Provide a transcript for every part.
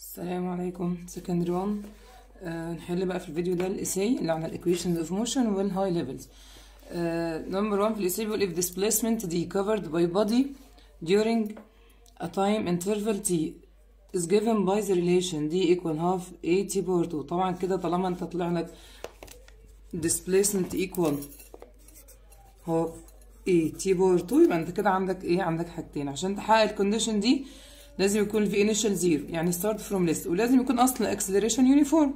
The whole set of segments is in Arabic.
السلام عليكم سكند 1 أه نحل بقى في الفيديو ده الاساي اللي على الايكويشنز اوف موشن والهاي ليفلز نمبر 1 في الاساي بيقول if displacement d covered by body during a time interval t is given by the relation d equal half a t power 2 طبعا كده طالما انت طلع لك displacement equal half a t power 2 يبقى انت كده عندك ايه عندك حاجتين عشان تحقق الكونديشن دي لازم يكون الفي initial زيرو يعني start from ليست ولازم يكون اصل acceleration uniform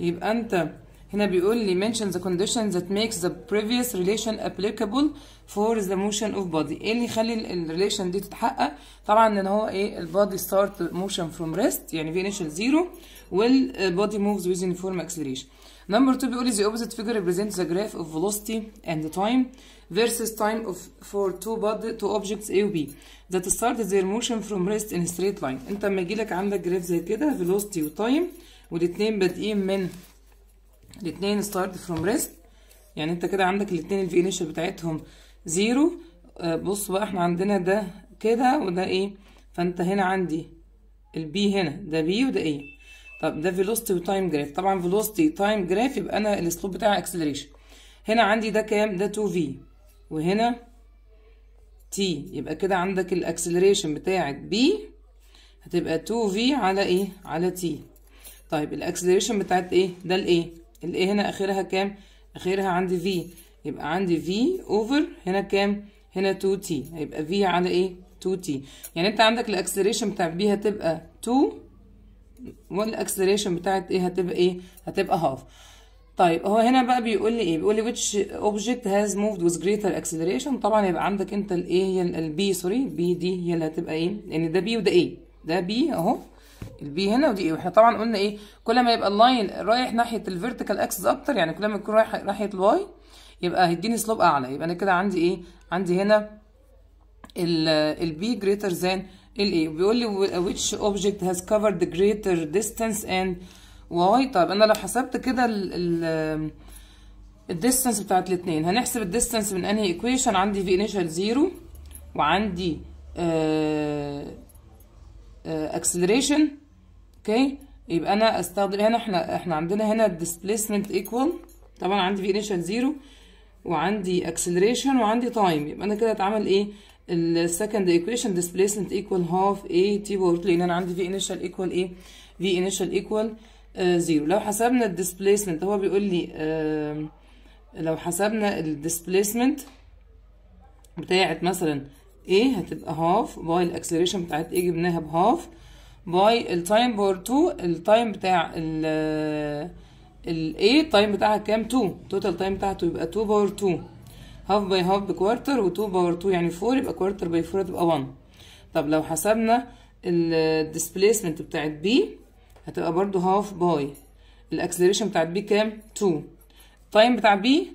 يبقى انت هنا بيقول لي mention the condition that makes the previous relation applicable for the motion of body ايه اللي يخلي relation دي تتحقق طبعا ان هو ايه body start motion from rest يعني في initial zero body moves with uniform acceleration Number 2 بيقول لي the opposite figure represents the graph of velocity and time versus time of for two body two objects A و B that start their motion from rest in a straight line انت لما يجيلك عندك جراف زي كده velocity و time والاتنين بادئين من الاتنين start from rest يعني انت كده عندك الاتنين initial بتاعتهم زيرو بص بقى احنا عندنا ده كده وده ايه فانت هنا عندي البي هنا ده بي وده ايه طب ده فيلوستي وتايم جراف طبعا فيلوستي تايم جراف يبقى انا السلوب بتاعها اكسلريشن هنا عندي ده كام ده 2 في وهنا تي يبقى كده عندك الاكسلريشن بتاعت بي هتبقى 2 في على ايه على تي طيب الاكسلريشن بتاعت ايه ده الايه الايه هنا اخرها كام اخرها عندي في يبقى عندي في اوفر هنا كام هنا 2 تي هيبقى في على ايه 2 تي يعني انت عندك الاكسلريشن بتاع بي هتبقى 2 والاكسلريشن بتاعت ايه هتبقى ايه هتبقى هاف طيب هو هنا بقى بيقول لي ايه بيقول لي which object has moved with greater acceleration طبعا يبقى عندك انت الايه هي البي سوري بي دي هي اللي هتبقى ايه لان يعني ده بي وده ايه ده بي اهو البي هنا ودي ايه واحنا طبعا قلنا ايه كل ما يبقى اللاين رايح ناحيه الفيرتيكال اكسس اكتر يعني كل ما يكون رايح ناحيه الواي يبقى هيديني سلوب اعلى يبقى انا كده عندي ايه عندي هنا البي جريتر ذان الايه بيقول لي which object has covered the greater distance and why طب انا لو حسبت كده ال distance بتاعت الاثنين هنحسب distance من انهي ايكويشن عندي في انيشال زيرو وعندي اكسلريشن آه، اوكي آه، يبقى انا استخدم هنا احنا احنا عندنا هنا displacement equal طبعا عندي في initial zero وعندي acceleration وعندي time يبقى انا كده اتعمل ايه second equation displacement equal half a t بورت لان انا عندي v initial equal ايه v initial equal zero لو حسبنا displacement هو بيقول لي لو حسبنا displacement بتاعت مثلا a هتبقى half باي acceleration بتاعت a جبناها ب half باي time بور 2 time بتاع ال ال a time بتاعها كام 2 total تايم بتاعته يبقى 2 power 2 هاف باي هاف بكوارتر و2 باور 2 يعني 4 يبقى كوارتر باي 4 تبقى 1 طب لو حسبنا الديسبيسمنت بتاعت بي هتبقى برضو هاف باي الاكسلريشن بتاعت بي كام 2 التايم بتاع بي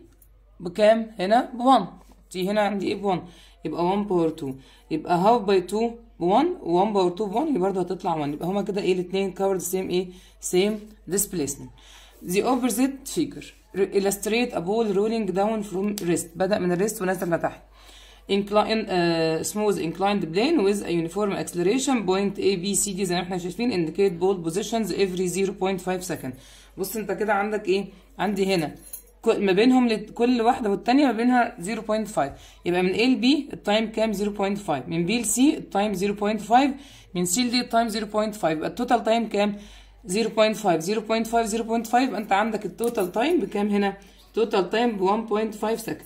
بكام هنا ب 1 دي هنا عندي ايه ب 1 يبقى 1 باور 2 يبقى هاف باي 2 ب 1 و1 باور 2 ب 1 اللي برضه هتطلع 1 يبقى هما كده ايه الاثنين كفر سيم ايه سيم ديسبيسمنت دي اوبوزيت فيجر illustrate a ball rolling down from wrist بدأ من الريست ونزل لتحت incline سموث uh, smooth inclined plane with a uniform acceleration point بي سي دي زي ما احنا شايفين indicate ball positions every 0.5 second بص انت كده عندك ايه عندي هنا ما بينهم كل واحده والثانيه ما بينها 0.5 يبقى من A ل B التايم كام 0.5 من B ل C التايم 0.5 من C ل D التايم 0.5 يبقى التوتال تايم كام 0.5 0.5 0.5 انت عندك التوتال تايم بكام هنا توتال تايم ب 1.5 سكند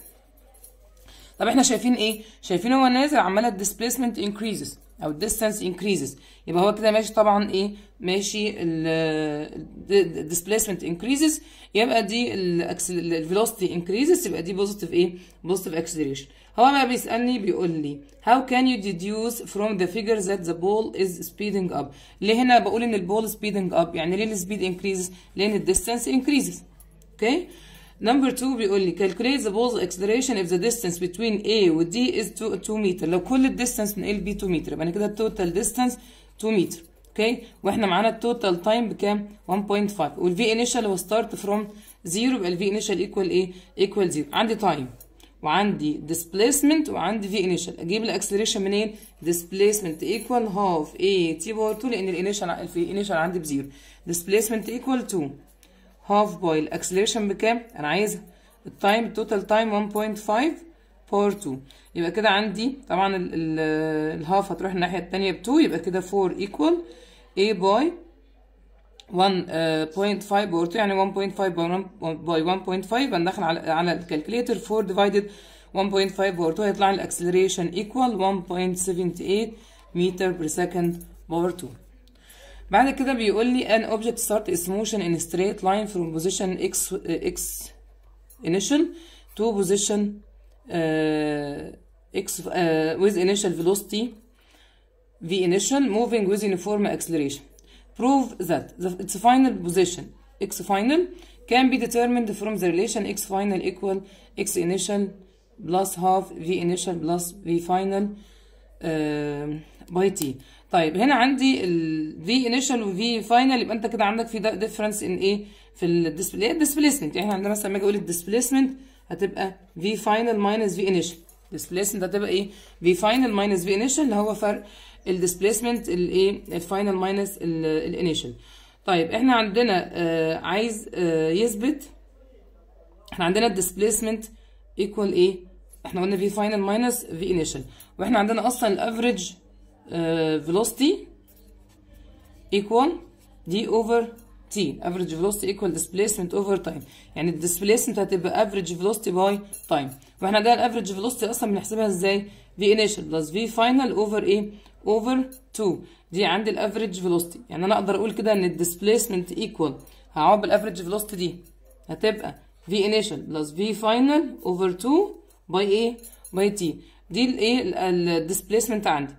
طب احنا شايفين ايه شايفين هو نازل عمال الديسبيسمنت انكريزز او الديستانس انكريزز يبقى هو كده ماشي طبعا ايه ماشي الديسبيسمنت انكريزز يبقى دي velocity انكريزز يبقى دي بوزيتيف ايه بوزيتيف اكسلريشن هو ما بيسألني بيقول لي how can you deduce from the figure that the ball is speeding up ليه هنا بقول ان البول speeding up يعني ليه speed increases لان distance increases okay number two بيقول لي calculate the ball's acceleration if the distance between A and D is 2 meters. لو كل distance من A ل B 2 meters. يبقى كده total distance 2 meters. okay واحنا معانا total time became 1.5 وال V initial هو start from 0 يبقى V initial equal A equal 0 عندي time وعندي displacement وعندي في initial اجيب الاكسلريشن منين displacement equal half a t power 2 لان الانيشال في initial عندي بزيرو displacement equal to half by الاكسلريشن بكام انا عايزها التايم التوتال تايم 1.5 باور 2 يبقى كده عندي طبعا الهاف هتروح الناحيه الثانيه ب 2 يبقى كده 4 equal a باي Uh, 1.5 2 يعني 1.5 by 1.5 هندخل على على الكالكوليتر 4 divided 1.5 باور هيطلع لي acceleration equal 1.78 meter per second over 2 بعد كده بيقول لي an object start its motion in a straight line from position x uh, x initial to position uh, x uh, with initial velocity v initial moving with uniform acceleration prove that the, its final position x final can be determined from the relation x final equal x initial plus half v initial plus v final باي uh, تي طيب هنا عندي ال v initial و v final يبقى انت كده عندك في difference in ايه في الديسبلاي displacement يعني احنا عندنا مثلا لما اجي اقول displacement هتبقى v final minus v initial displacement هتبقى ايه v final minus v initial اللي هو فرق الديسبيسمنت الايه الفاينل ماينس الانيشال طيب احنا عندنا آه عايز آه يثبت احنا عندنا الديسبيسمنت ايكوال ايه احنا قلنا في فاينل ماينس في انيشال واحنا عندنا اصلا الافريج فيلوسيتي ايكوال دي اوفر تي افريج فيلوسيتي ايكوال ديسبيسمنت اوفر تايم يعني الديسبيسمنت هتبقى افريج فيلوسيتي باي تايم واحنا ده الافريج فيلوسيتي اصلا بنحسبها ازاي في انيشال بلس في فاينل اوفر ايه اوفر 2 دي عندي الافريج فيلوستي يعني انا اقدر اقول كده ان الديسبيسمنت ايكوال هعوض بالافريج فيلوستي دي هتبقى v initial plus v final over 2 by a by t دي الايه الديسبيسمنت عندي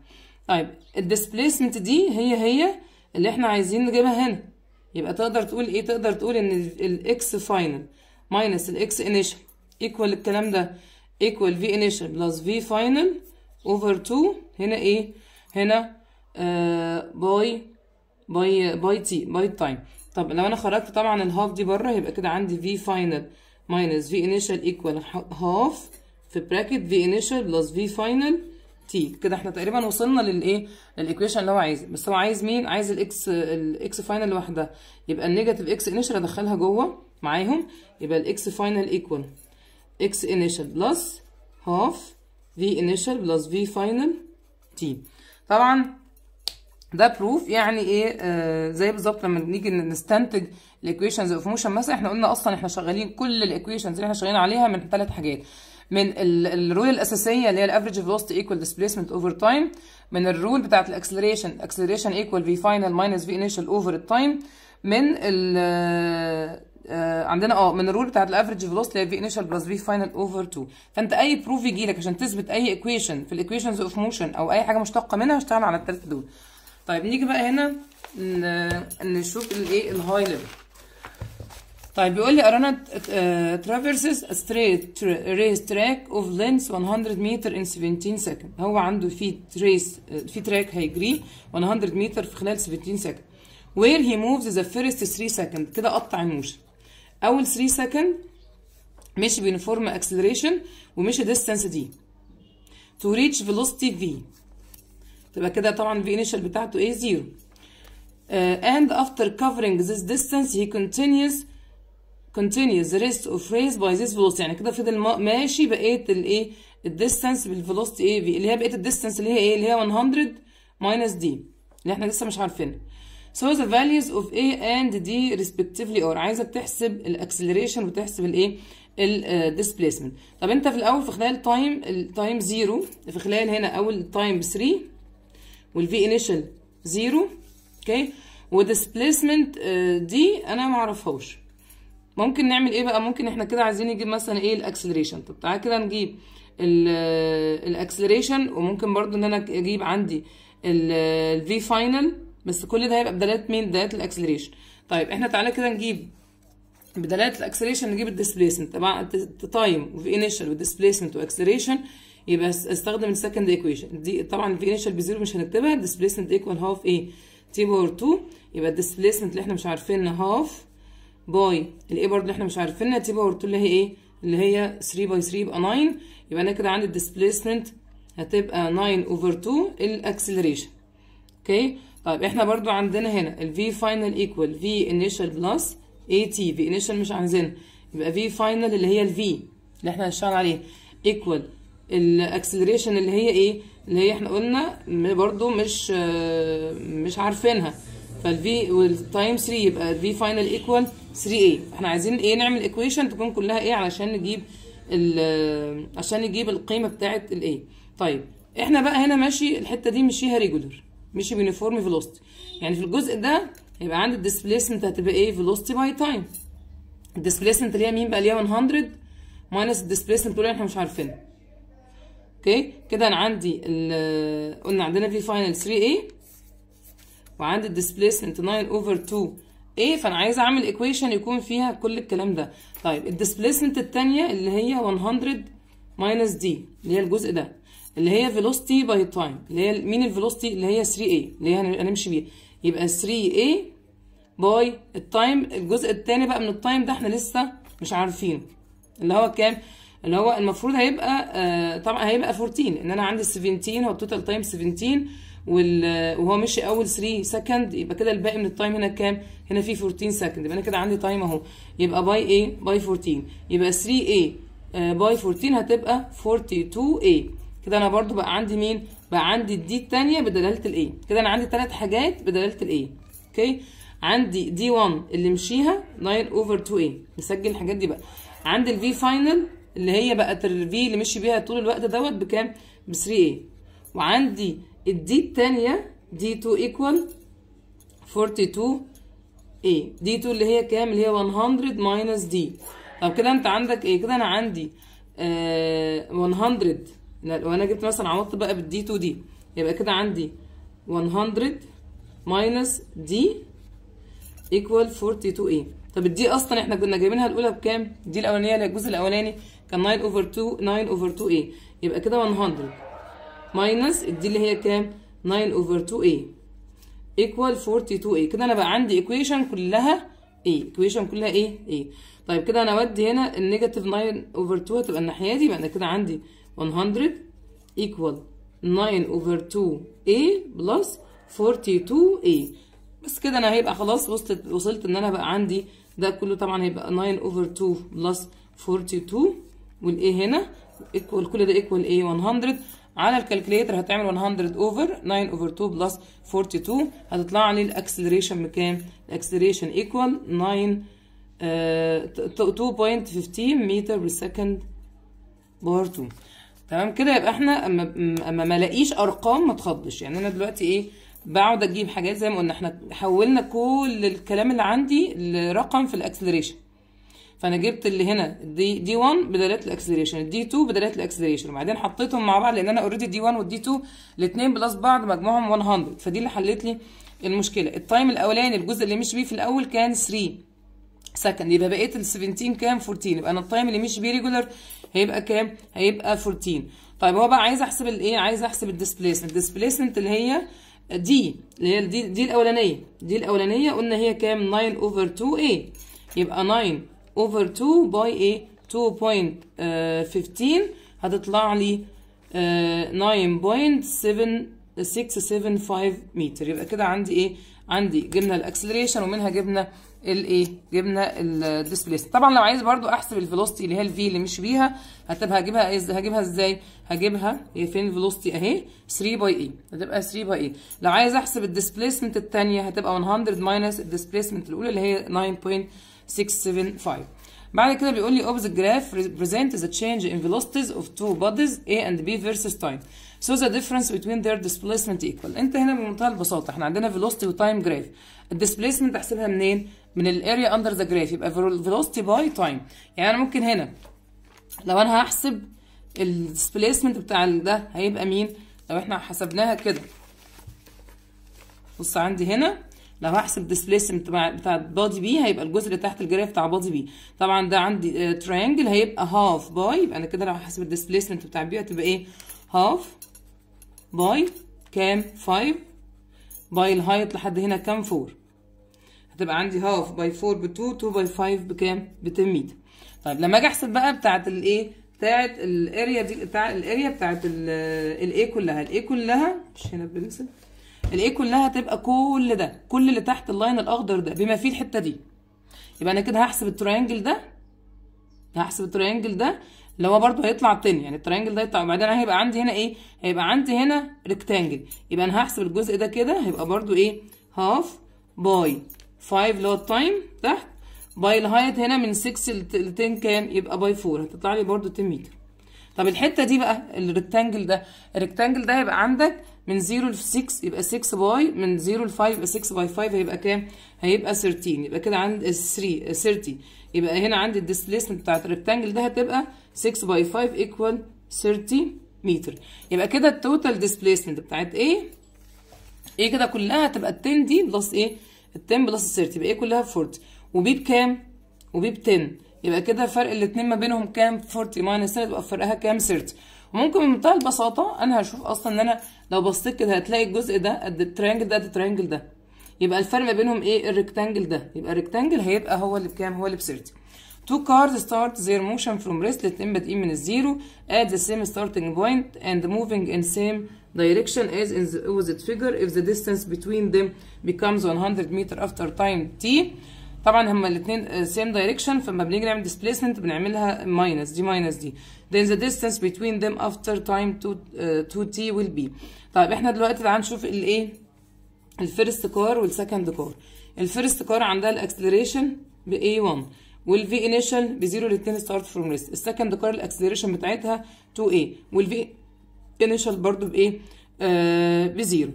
طيب الديسبيسمنت دي هي هي اللي احنا عايزين نجيبها هنا يبقى تقدر تقول ايه تقدر تقول ان الاكس فاينل ماينس الاكس انيشال ايكوال الكلام ده ايكوال في انيشال بلس في فاينل اوفر 2 هنا ايه هنا آه، باي باي باي تي باي تايم طب لو انا خرجت طبعا الهاف دي بره يبقى كده عندي في فاينل ماينس في انيشال ايكوال هاف في براكت في انيشال بلس في فاينل تي كده احنا تقريبا وصلنا للايه للايكويشن اللي هو عايزه بس هو عايز مين عايز الاكس الاكس فاينل لوحدها يبقى النيجاتيف اكس انيشال ادخلها جوه معاهم يبقى الاكس فاينل ايكوال اكس انيشال بلس هاف في انيشال بلس في فاينل تي طبعا ده بروف يعني ايه آه زي بالظبط لما نيجي نستنتج الايكويشنز اوف موشن مثلا احنا قلنا اصلا احنا شغالين كل الايكويشنز اللي احنا شغالين عليها من ثلاث حاجات من الرول الاساسيه اللي هي الافريج فيلوستي ايكوال ديسبيسمنت اوفر تايم من الرول بتاعه الاكسلريشن اكسلريشن ايكوال في فاينل ماينس في انيشال اوفر التايم من ال آه عندنا اه من الرول بتاعت الافريج فيلوسيتي في انيشال بلس في فاينل اوفر 2 فانت اي بروف يجي لك عشان تثبت اي ايكويشن في الايكويشنز اوف موشن او اي حاجه مشتقه منها هشتغل على الثلاثه دول طيب نيجي بقى هنا نشوف الايه الهاي ليفل طيب بيقول لي ارانا ترافيرسز ستريت ريس تراك اوف لينس 100 متر ان 17 سكند هو عنده في تريس آه، في تراك هيجري 100 متر في خلال 17 سكند وير هي موفز ذا فيرست 3 سكند كده قطع الموشن اول 3 سكند مشي بينفورم اكسلريشن ومشي ديستانس دي تو ريتش فيلوستي في تبقى كده طبعا في انيشال بتاعته ايه زيرو uh, and after covering this distance he continues continues the rest of race by this velocity يعني كده فضل ماشي بقيه الايه الديستانس بالفيلوستي اي في اللي هي بقيه الديستانس اللي هي ايه اللي هي 100 ماينس دي اللي احنا لسه مش عارفينها So the values of A and D respectively or عايزك تحسب الاكسلريشن وتحسب الايه displacement. طب انت في الاول في خلال تايم time 0 في خلال هنا اول تايم 3 والفي initial 0 اوكي displacement دي آه، انا ما اعرفهاش ممكن نعمل ايه بقى ممكن احنا كده عايزين نجيب مثلا ايه الاكسلريشن طب تعالى كده نجيب الـ الـ acceleration وممكن برضو ان انا اجيب عندي الـ آه، V final بس كل ده هيبقى بدلالات مين بدلالات الاكسلريشن طيب احنا تعالى كده نجيب بدلات الاكسلريشن نجيب الديسبيسمنت تبع التايم وفي انيشال وديسبيسمنت واكسلريشن يبقى استخدم السكند ايكويشن دي طبعا في انيشال بزيرو مش هنكتبها الديسبيسمنت ايكوال هاف ايه تي باور 2 يبقى الديسبيسمنت اللي احنا مش عارفينها هاف باي الايه برضه اللي احنا مش عارفينها تي باور 2 اللي هي ايه اللي هي 3 باي 3 يبقى 9 يبقى انا كده عندي الديسبيسمنت هتبقى 9 اوفر 2 الاكسلريشن اوكي طيب احنا برضو عندنا هنا ال v final equal v initial plus at v initial مش عايزينها يبقى v final اللي هي ال v اللي احنا هنشتغل عليها equal الاكسلريشن اللي هي ايه اللي هي احنا قلنا برضو مش مش عارفينها فال V والتايم 3 يبقى V final equal 3a احنا عايزين ايه نعمل equation تكون كلها ايه علشان نجيب ال عشان نجيب القيمه بتاعه A طيب احنا بقى هنا ماشي الحته دي مشيها regular مش يونيفورم فيلوستي يعني في الجزء ده هيبقى عندي الديسبيسمنت هتبقى ايه فيلوستي باي تايم الديسبيسمنت هي مين بقى ليها 100 ماينس الديسبيسمنت اللي احنا مش عارفينها اوكي كده انا عندي قلنا عندنا في فاينل 3 a وعندي الديسبيسمنت 9 اوفر 2 ايه فانا عايزه اعمل ايكويشن يكون فيها كل الكلام ده طيب الديسبيسمنت الثانيه اللي هي 100 ماينس دي اللي هي الجزء ده اللي هي فيلوستي باي تايم اللي هي مين الفيلوستي اللي هي 3a اللي هي هنمشي بيها يبقى 3a باي التايم الجزء الثاني بقى من التايم ده احنا لسه مش عارفينه اللي هو كام اللي هو المفروض هيبقى آه طبعا هيبقى 14 ان انا عندي 17 هو التوتال تايم 17 وهو مشي اول 3 سكند يبقى كده الباقي من التايم هنا كام هنا في 14 سكند يبقى انا كده عندي تايم اهو يبقى باي ايه باي 14 يبقى 3 a باي آه، 14 هتبقى 42 a كده انا برضو بقى عندي مين بقى عندي الدي الثانيه بدلاله الاي كده انا عندي ثلاث حاجات بدلاله الاي اوكي عندي دي 1 اللي مشيها 9 اوفر 2 اي نسجل الحاجات دي بقى عندي الفي فاينل اللي هي بقت الفي اللي مشي بيها طول الوقت دوت بكام ب 3 اي وعندي الدي الثانيه دي 2 ايكوال 42 اي دي 2 اللي هي كام اللي هي 100 ماينس دي طب كده انت عندك ايه كده انا عندي آه 100 لو انا جبت مثلا عوضت بقى بالدي تو دي يبقى كده عندي 100 ماينس دي ايكوال 42 a طب الدي اصلا احنا كنا جايبينها الاولى بكام؟ دي الاولانيه اللي الجزء الاولاني كان 9 اوفر 2 9 اوفر 2 a يبقى كده 100 ماينس الدي اللي هي كام؟ 9 اوفر 2 a ايكوال 42 a كده انا بقى عندي ايكويشن كلها اي ايكويشن كلها ايه؟ اي طيب كده انا اودي هنا النيجاتيف 9 اوفر 2 هتبقى الناحيه دي يبقى انا كده عندي 100 equal 9 over 2a plus 42a بس كده انا هيبقى خلاص وصلت وصلت ان انا بقى عندي ده كله طبعا هيبقى 9 over 2 plus 42 والايه هنا equal كل ده equal a 100 على الكالكليتر هتعمل 100 over 9 over 2 plus 42 هتطلع لي الاكسلريشن بكام؟ الاكسلريشن ايكوال 9 uh, 2.15 متر بالسكند بار 2 تمام كده يبقى احنا اما اما ما الاقيش ارقام ما تخضش يعني انا دلوقتي ايه بقعد اجيب حاجات زي ما قلنا احنا حولنا كل الكلام اللي عندي لرقم في الاكسلريشن فانا جبت اللي هنا دي دي 1 بدلات الاكسلريشن الدي 2 بدلات الاكسلريشن وبعدين حطيتهم مع بعض لان انا اوريدي دي 1 والدي 2 الاثنين بلس بعض مجموعهم 100 فدي اللي حلت لي المشكله التايم الاولاني الجزء اللي مشي بيه في الاول كان 3 سكند يبقى بقيت ال 17 كام 14 يبقى انا التايم اللي مشي بيه ريجولر هيبقى كام هيبقى 14 طيب هو بقى عايز احسب الايه عايز احسب الديسبيسمنت الديسبيسمنت اللي هي دي اللي هي دي, دي الاولانيه دي الاولانيه قلنا هي كام 9 اوفر 2 a يبقى 9 اوفر 2 باي ايه 2.15 هتطلع لي 9.7675 آه، متر يبقى كده عندي ايه عندي جبنا الاكسلريشن ومنها جبنا الايه جبنا الديسبليس طبعا لو عايز برضو احسب الفيلوستي اللي هي الفي اللي مش بيها هتبقى هجيبها ايه هجيبها ازاي هجيبها هي فين الفيلوستي اهي 3 باي اي هتبقى 3 باي اي لو عايز احسب الديسبليسمنت الثانيه هتبقى 100 ماينس الديسبليسمنت الاولى اللي هي 9.675 بعد كده بيقول لي اوبز جراف ريبريزنت ذا تشينج ان فيلوستيز اوف تو بوديز A and B versus time so the difference between their displacement equal انت هنا بمنتهى البساطه احنا عندنا velocity وتايم جراف الديسبليسمنت احسبها منين من الاريا اندر ذا جراف يبقى فيلوستي باي تايم يعني انا ممكن هنا لو انا هحسب الديسبيسمنت بتاع ده هيبقى مين لو احنا حسبناها كده بص عندي هنا لو هحسب ديسبيسمنت بتاع بادي بي هيبقى الجزء اللي تحت الجراف بتاع بادي بي طبعا ده عندي ترينجل آه، هيبقى هاف باي يبقى انا كده لو هحسب الديسبيسمنت بتاع بي هتبقى ايه هاف باي كام 5 باي الهايت لحد هنا كام 4 هتبقى عندي هاف باي 4 ب 2 2 باي 5 بكام ب 10 متر طيب لما اجي احسب بقى بتاعه الايه بتاعه الاريا دي بتاع الاريا بتاعه الايه كلها الايه كلها مش هنا بنسب الايه كلها هتبقى كل ده كل اللي تحت اللاين الاخضر ده بما فيه الحته دي يبقى انا كده هحسب التريانجل ده هحسب التريانجل ده اللي هو برده هيطلع تاني يعني التريانجل ده يطلع وبعدين هيبقى عندي هنا ايه هيبقى عندي هنا ريكتانجل يبقى انا هحسب الجزء ده كده هيبقى برده ايه هاف باي 5 اللي هو التايم تحت باي الهايت هنا من 6 ل 10 كام يبقى باي 4 هتطلع لي برده 10 متر طب الحته دي بقى الريكتانجل ده الريكتانجل ده هيبقى عندك من 0 ل 6 يبقى 6 باي من 0 ل 5 يبقى 6 باي 5 هيبقى كام هيبقى 13 يبقى كده عند 3 30 يبقى هنا عندي الديسبيسمنت بتاعت الريكتانجل ده هتبقى 6 باي 5 ايكوال 30 متر يبقى كده التوتال ديسبيسمنت بتاعت ايه ايه كده كلها هتبقى 10 دي بلس ايه ال10 بلس 30 يبقى ايه كلها 40 وبي بكام وبي ب 10 يبقى كده فرق الاثنين ما بينهم كام 40 ماينس 3 يبقى فرقها كام 30 وممكن بمنتهى البساطه انا هشوف اصلا ان انا لو بصيت كده هتلاقي الجزء ده قد التريانجل ده قد التريانجل ده يبقى الفرق ما بينهم ايه الريكتانجل ده يبقى الريكتانجل هيبقى هو اللي بكام هو اللي ب 30 Two cars start their motion from rest الاثنين بادئين من الزيرو at the same starting point and moving in same direction as in the opposite figure if the distance between them becomes 100 meter after time t طبعا هما الاثنين uh, same direction فلما بنيجي نعمل displacement بنعملها minus دي minus دي then the distance between them after time to uh, 2t will be طيب احنا دلوقتي تعال نشوف الايه الفيرست كار والسكند كار الفيرست كار عندها الاكسلريشن ب a1 والفي انيشال ب 0 ل 2 ستارت فروم ريست السكند كار الاكسلريشن بتاعتها 2a والفي initial برضو بايه آه بزيرو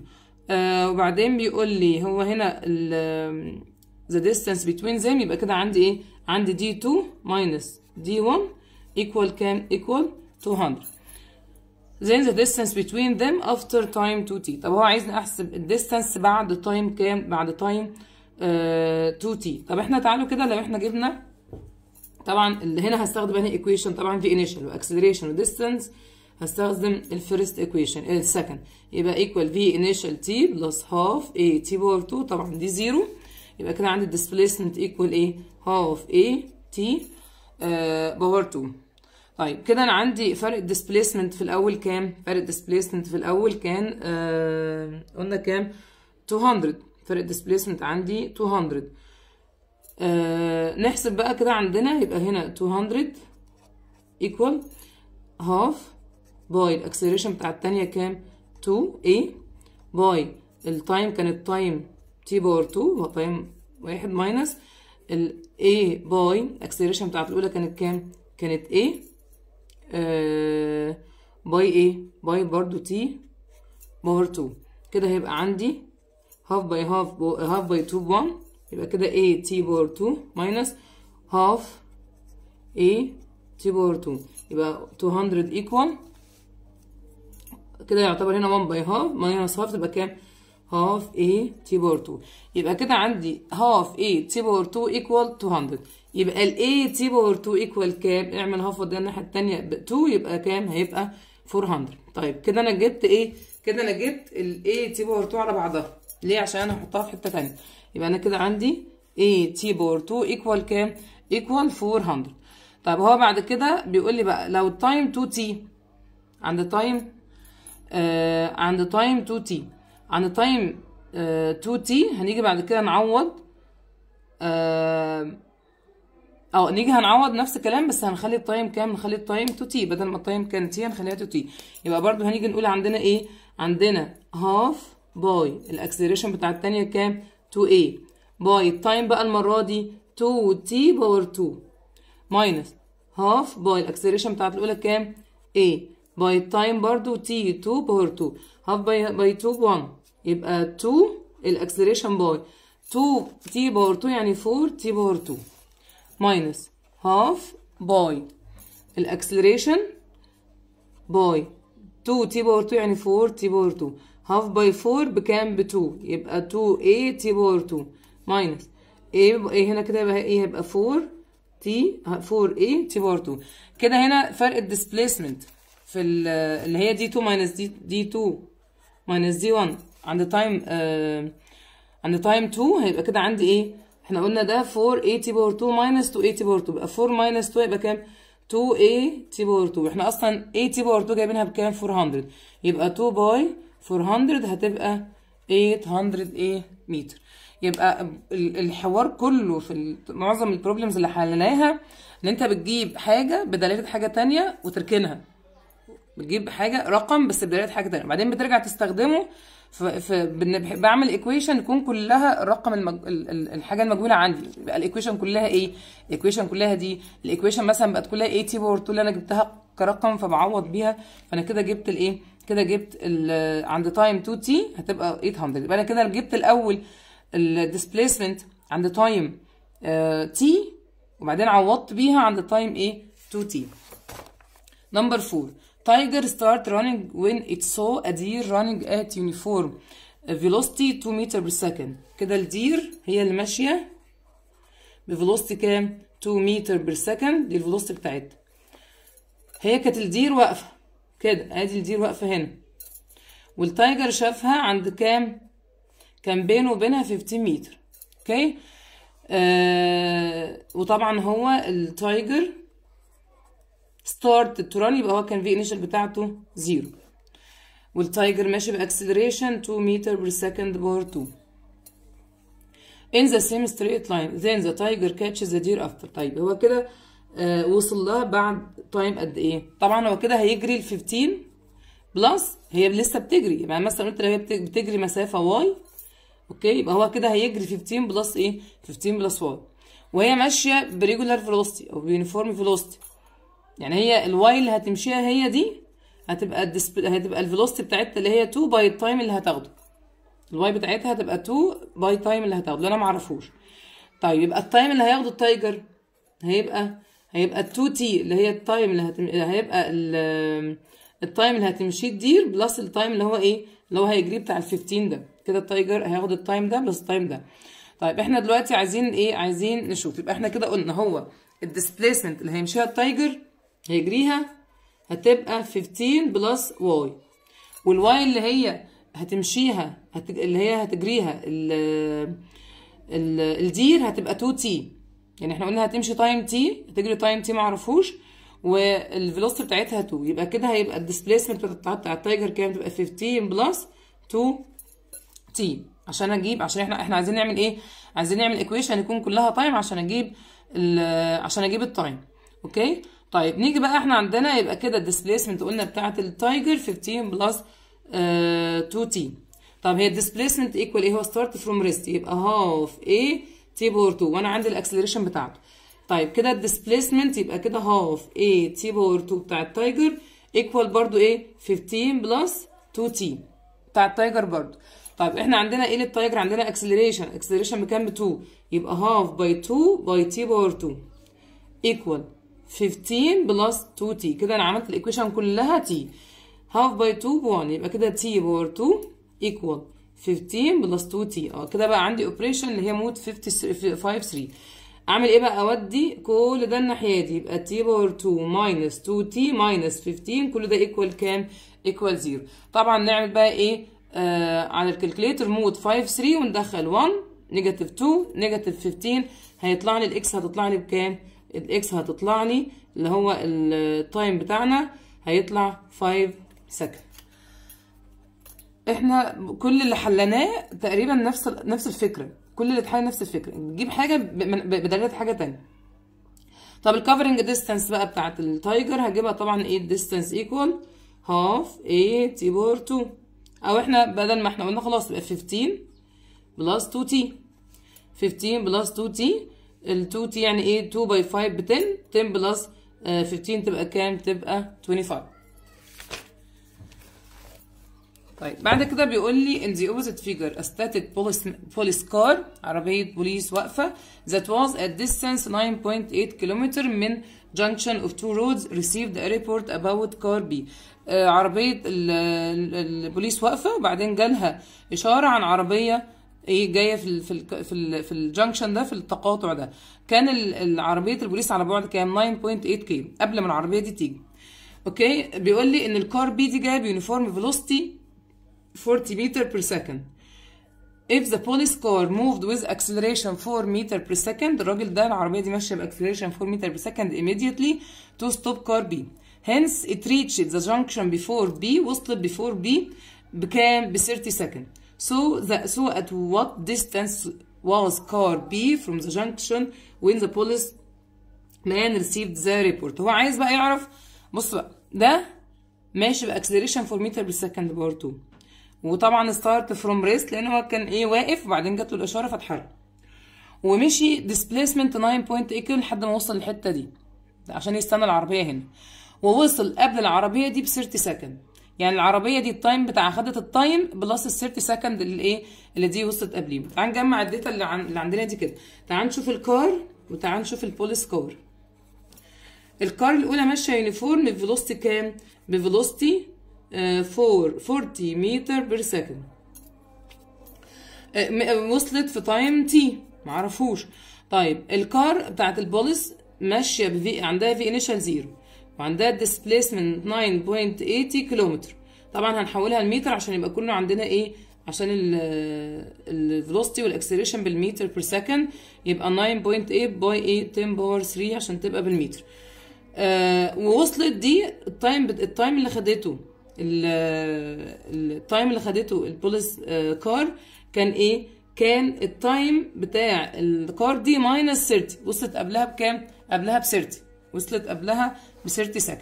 آه وبعدين بيقول لي هو هنا the distance between them يبقى كده عندي ايه عندي d2 minus d1 equal كام equal 200 then the distance between them after time 2t طب هو عايزني احسب الديستانس بعد تايم كام بعد تايم آه 2t طب احنا تعالوا كده لو احنا جبنا طبعا اللي هنا هستخدم هنا equation طبعا في initial واكسلريشن وديستانس distance هستخدم الفيرست ايكويشن السكند يبقى ايكوال في انيشال تي بلس هاف اي تي باور 2 طبعا دي زيرو يبقى كده عندي الديسبيسمنت ايكوال ايه هاف اي تي باور 2 طيب كده انا عندي فرق الديسبيسمنت في الاول كام فرق الديسبيسمنت في الاول كان آه قلنا كام 200 فرق الديسبيسمنت عندي 200 آه نحسب بقى كده عندنا يبقى هنا 200 equal half باي الاكسلريشن بتاع التانية كام 2a ايه؟ باي التايم كانت تايم تي باور 2 هو تايم واحد ماينس ال a باي الاكسلريشن بتاعت الاولى كانت كام كانت a آه، باي a باي برضو تي باور 2 كده هيبقى عندي هاف باي هاف هاف باي 2 ب 1 يبقى كده a تي باور 2 ماينس هاف a تي باور 2 يبقى 200 ايكوال كده يعتبر هنا 1 باي هاف ماينس هاف تبقى كام هاف اي تي باور 2 يبقى كده عندي هاف اي تي باور 2 ايكوال 200 يبقى الاي تي باور 2 ايكوال كام اعمل هاف وديها الناحيه الثانيه ب 2 يبقى كام هيبقى 400 طيب كده انا جبت ايه كده انا جبت الاي تي باور 2 على بعضها ليه عشان انا هحطها في حته ثانيه يبقى انا كده عندي اي تي باور 2 ايكوال كام ايكوال 400 طيب هو بعد كده بيقول لي بقى لو تايم 2 تي عند تايم آه، عند تايم 2 تي عند تايم 2 آه، تي هنيجي بعد كده نعوض اه نيجي هنعوض نفس الكلام بس هنخلي التايم كام نخلي التايم 2 تي بدل ما التايم كان تي هنخليها 2 تي يبقى برضو هنيجي نقول عندنا ايه عندنا هاف باي الاكسلريشن بتاع الثانيه كام 2 a باي التايم بقى المره دي 2 تي باور 2 ماينس هاف باي الاكسلريشن بتاعت الاولى كام a باي تايم برضو تي 2 باور 2 هاف باي باي 2 ب1 يبقى 2 الاكسلريشن باي 2 تي باور 2 يعني 4 تي باور 2 ماينس هاف باي الاكسلريشن باي 2 تي باور 2 يعني 4 تي باور 2 هاف باي 4 بكام ب 2 يبقى 2 اي تي باور 2 ماينس ايه ايه هنا كده يبقى ايه هيبقى 4 تي 4 اي تي باور 2 كده هنا فرق الديسبيسمنت في اللي هي دي 2 ماينس دي دي 2 ماينس دي 1 عند تايم آه عند تايم 2 هيبقى كده عندي ايه احنا قلنا ده 4 a t باور 2 ماينس 2 a t باور 2 يبقى 4 ماينس 2 يبقى كام 2 a t باور 2 احنا اصلا a t باور 2 جايبينها بكام 400 يبقى 2 باي 400 هتبقى 800 ايه متر يبقى الحوار كله في معظم البروبلمز اللي حليناها ان انت بتجيب حاجه بدلاله حاجه ثانيه وتركنها بتجيب حاجه رقم بس بدايات حاجه ثانيه بعدين بترجع تستخدمه في بعمل ايكويشن تكون كلها الرقم المج... الحاجه المجهوله عندي يبقى الايكويشن كلها ايه الايكويشن كلها دي الايكويشن مثلا بقت كلها 80 باور 2 اللي انا جبتها كرقم فبعوض بيها فانا كده جبت الايه كده جبت عند تايم 2 تي هتبقى 800 يبقى انا كده جبت الاول الديسبيسمنت عند تايم آه، تي وبعدين عوضت بيها عند تايم ايه 2 تي نمبر 4 tiger start running when it saw a deer running at uniform velocity 2 meter per second كده الدير هي اللي ماشية بفيلوستي كام 2 متر بير سكند دي الفيلوستي بتاعتها هي كانت الدير واقفة كده ادي الدير واقفة هنا والتايجر شافها عند كام كان بينه وبينها 15 متر اوكي آه وطبعا هو التايجر ستارت الترول يبقى هو كان في انيشال بتاعته زيرو والتايجر ماشي باكسلريشن 2 متر بير سكند بار 2 in the same straight line then the tiger catches the deer after طيب هو كده آه، وصل لها بعد تايم قد ايه طبعا هو كده هيجري ال 15 بلس هي لسه بتجري يعني مثلا قلت لها هي بتجري مسافه واي اوكي يبقى هو كده هيجري 15 بلس ايه 15 بلس واي وهي ماشيه بريجولار فيلوستي او بيونيفورم فيلوستي يعني هي الواي اللي هتمشيها هي دي هتبقى الدسب... هتبقى الفيلوسيتي بتاعتها اللي هي 2 باي التايم اللي هتاخده الواي بتاعتها هتبقى 2 باي التايم اللي هتاخده اللي انا معرفوش طيب يبقى التايم اللي هياخده التايجر هيبقى هيبقى 2 تي اللي هي التايم اللي هتم... هيبقى ال... التايم اللي هتمشيه الدير بلس التايم اللي هو ايه اللي هو هيجري بتاع ال 15 ده كده التايجر هياخد التايم ده بلس التايم ده طيب احنا دلوقتي عايزين ايه عايزين نشوف يبقى احنا كده قلنا هو الديسبيسمنت اللي هيمشيها التايجر هيجريها هتبقى 15 بلس واي والواي اللي هي هتمشيها هتج... اللي هي هتجريها ال... ال... الدير هتبقى 2 تي يعني احنا قلنا هتمشي تايم تي هتجري تايم تي معرفوش والفيلوسيتي بتاعتها 2 يبقى كده هيبقى الديسبيسمنت بتاع التايجر كام تبقى 15 بلس 2 تي عشان اجيب عشان احنا احنا عايزين نعمل ايه عايزين نعمل ايكويشن يكون كلها تايم عشان اجيب عشان اجيب التايم اوكي طيب نيجي بقى احنا عندنا يبقى كده الديسبيسمنت قلنا بتاعه التايجر 15 بلس 2 تي طب هي الديسبيسمنت ايكوال ايه هو ستارت فروم ريست يبقى هاف a تي باور 2 وانا عندي الاكسلريشن بتاعته طيب كده الديسبيسمنت يبقى كده هاف a تي باور 2 بتاع التايجر ايكوال برضو ايه 15 بلس 2 تي بتاع التايجر برضو طيب احنا عندنا ايه للتايجر عندنا اكسلريشن اكسلريشن بكام ب 2 يبقى هاف باي 2 باي تي باور 2 ايكوال 15 بلس 2 تي كده انا عملت الايكويشن كلها تي هاف باي 2 ب1 يبقى كده تي باور 2 ايكوال 15 بلس 2 تي اه كده بقى عندي اوبريشن اللي هي مود 53 اعمل ايه بقى اودي كل ده الناحيه دي يبقى تي باور 2 ماينس 2 تي ماينس 15 كل ده ايكوال كام ايكوال 0 طبعا نعمل بقى ايه آه على الكالكليتر مود 53 وندخل 1 نيجاتيف 2 نيجاتيف 15 هيطلع لي الاكس هتطلع لي بكام الاكس هتطلع لي اللي هو التايم بتاعنا هيطلع 5 سكند احنا كل اللي حلناه تقريبا نفس نفس الفكره كل اللي اتحل نفس الفكره نجيب حاجه بدلت حاجه تانية طب الكفرنج ديستانس بقى بتاعه التايجر هجيبها طبعا ايه ديستانس ايكوال هاف اي تي بور 2 او احنا بدل ما احنا قلنا خلاص يبقى 15 بلس 2 تي 15 بلس 2 تي ال 2 تي يعني ايه 2 باي 5 ب 10 10 بلس 15 تبقى كام تبقى 25 طيب بعد كده بيقول لي in the opposite figure a static police, police car عربية بوليس واقفة that was at distance 9.8 كيلومتر من junction of two roads received a report about car B آه عربية البوليس واقفة وبعدين جالها إشارة عن عربية ايه جايه في ال في ال في, ال في الجنكشن ده في التقاطع ده كان العربيه البوليس على بعد كام 9.8 كيلو قبل ما العربيه دي تيجي اوكي بيقول لي ان الكار بي دي جايه بيونيفورم فيلوسيتي 40 متر بير سكند if the police car moved with acceleration 4 meter per second الراجل ده العربية دي ماشية باكسلريشن 4 meter per second immediately to stop car B hence it reached the junction before B وصلت before B بكام ب 30 second So, the, so at what distance was car B from the junction when the police man received the report هو عايز بقى يعرف بص بقى ده ماشي باكسلريشن فور متر بالسكند بار 2 وطبعا ستارت فروم ريست لان هو كان ايه واقف وبعدين جات له الاشاره فاتحرك ومشي displacement 9 بوينت ايكل لحد ما وصل الحتة دي عشان يستنى العربيه هنا ووصل قبل العربيه دي ب 30 سكند يعني العربيه دي التايم بتاعها خدت التايم بلس ال 30 سكند اللي ايه اللي دي وصلت قبليه تعال نجمع الداتا اللي, عن... اللي عندنا دي كده تعال نشوف الكار وتعال نشوف البوليس كار الكار الاولى ماشيه يونيفورم بفيلوستي كام بفيلوستي 4 40 متر بير سكند آه، وصلت في تايم تي معرفوش طيب الكار بتاعت البوليس ماشيه عندها في انيشال زيرو وعندها displacement 9.80 كيلومتر طبعا هنحولها لمتر عشان يبقى كله عندنا ايه عشان velocity والacceleration بالمتر بير سكند يبقى 9.8 باي 10 باور 3 عشان تبقى بالمتر آه ووصلت دي التايم التايم اللي خدته التايم اللي خدته البوليس كار آه، كان ايه كان التايم بتاع الكار دي ماينس 30 وصلت قبلها بكام قبلها ب 30 وصلت قبلها ب 30 سكند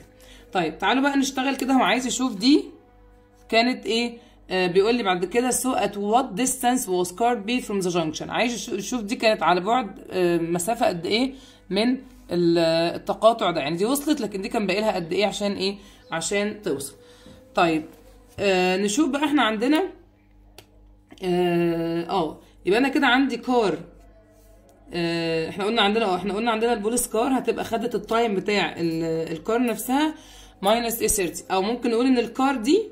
طيب تعالوا بقى نشتغل كده هو عايز يشوف دي كانت ايه آه بيقول لي بعد كده سو ات وات ديستانس واز كار بي فروم ذا جانكشن عايز يشوف دي كانت على بعد آه مسافة قد ايه من التقاطع ده يعني دي وصلت لكن دي كان باقي لها قد ايه عشان ايه عشان توصل طيب آه نشوف بقى احنا عندنا اه, آه، يبقى انا كده عندي كار آه، احنا قلنا عندنا اه، احنا قلنا عندنا البول سكار هتبقى خدت التايم بتاع الكار نفسها ماينس اي 30 او ممكن نقول ان الكار دي